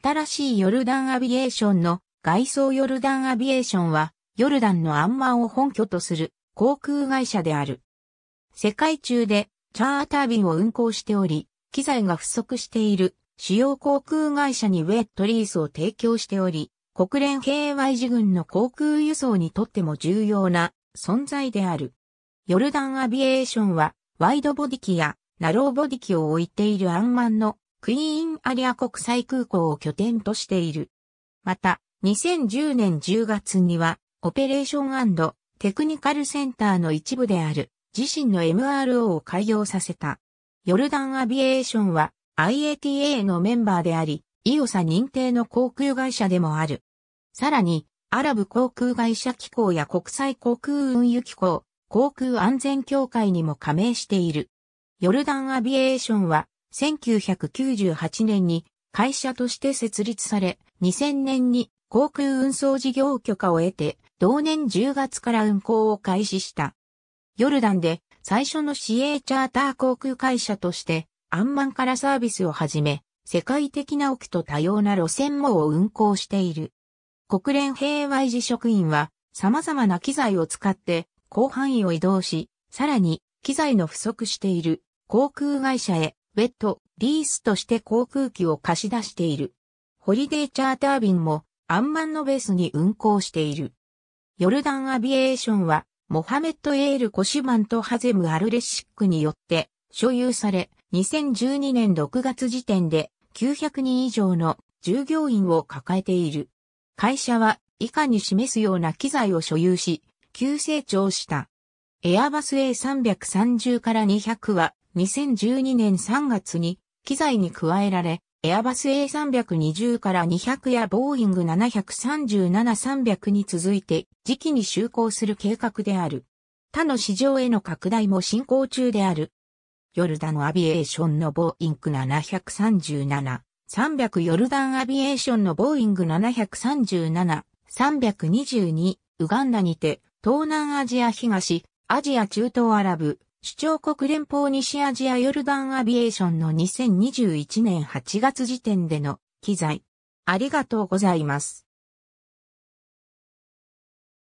新しいヨルダンアビエーションの外装ヨルダンアビエーションは、ヨルダンのアンマンを本拠とする航空会社である。世界中でチャーター便を運航しており、機材が不足している主要航空会社にウェットリースを提供しており、国連 KY 持軍の航空輸送にとっても重要な存在である。ヨルダンアビエーションはワイドボディ機やナローボディ機を置いているアンマンのクイーンアリア国際空港を拠点としている。また、2010年10月には、オペレーションテクニカルセンターの一部である、自身の MRO を開業させた。ヨルダンアビエーションは IATA のメンバーであり、イオサ認定の航空会社でもある。さらに、アラブ航空会社機構や国際航空運輸機構、航空安全協会にも加盟している。ヨルダンアビエーションは1998年に会社として設立され、2000年に航空運送事業許可を得て、同年10月から運航を開始した。ヨルダンで最初の市営チャーター航空会社として、アンマンからサービスを始め、世界的な奥と多様な路線網を運航している。国連平和維持職員は、様々な機材を使って、広範囲を移動し、さらに、機材の不足している航空会社へウェット、リースとして航空機を貸し出している。ホリデーチャーター便もアンマンのベースに運航している。ヨルダンアビエーションは、モハメット・エール・コシマンとハゼム・アルレシックによって所有され、2012年6月時点で900人以上の従業員を抱えている。会社は以下に示すような機材を所有し、急成長した。エアバス A330 から200は2012年3月に機材に加えられ、エアバス A320 から200やボーイング737-300に続いて時期に就航する計画である。他の市場への拡大も進行中である。ヨルダンアビエーションのボーイング737、300ヨルダンアビエーションのボーイング737、322、ウガンダにて、東南アジア東、アジア中東アラブ、主張国連邦西アジアヨルダンアビエーションの2021年8月時点での記載。ありがとうございます。